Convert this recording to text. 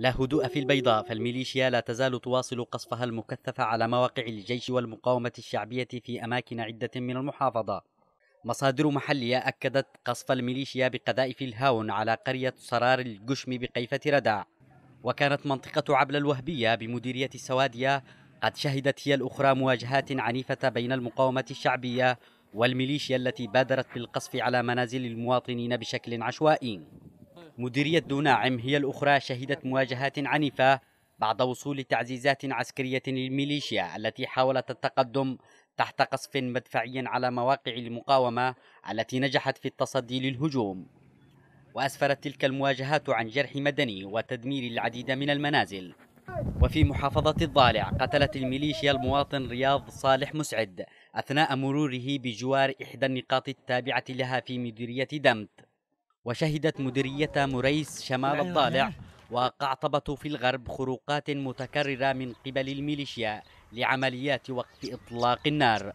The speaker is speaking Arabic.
لا هدوء في البيضاء فالميليشيا لا تزال تواصل قصفها المكثف على مواقع الجيش والمقاومة الشعبية في أماكن عدة من المحافظة مصادر محلية أكدت قصف الميليشيا بقذائف الهاون على قرية صرار القشم بقيفة ردع وكانت منطقة عبل الوهبية بمديرية السوادية قد شهدت هي الأخرى مواجهات عنيفة بين المقاومة الشعبية والميليشيا التي بادرت بالقصف على منازل المواطنين بشكل عشوائي مديرية دوناعم هي الأخرى شهدت مواجهات عنيفة بعد وصول تعزيزات عسكرية للميليشيا التي حاولت التقدم تحت قصف مدفعي على مواقع المقاومة التي نجحت في التصدي للهجوم وأسفرت تلك المواجهات عن جرح مدني وتدمير العديد من المنازل وفي محافظة الضالع قتلت الميليشيا المواطن رياض صالح مسعد أثناء مروره بجوار إحدى النقاط التابعة لها في مديرية دمت وشهدت مديرية موريس شمال الضالع وقعطبة في الغرب خروقات متكررة من قبل الميليشيا لعمليات وقت إطلاق النار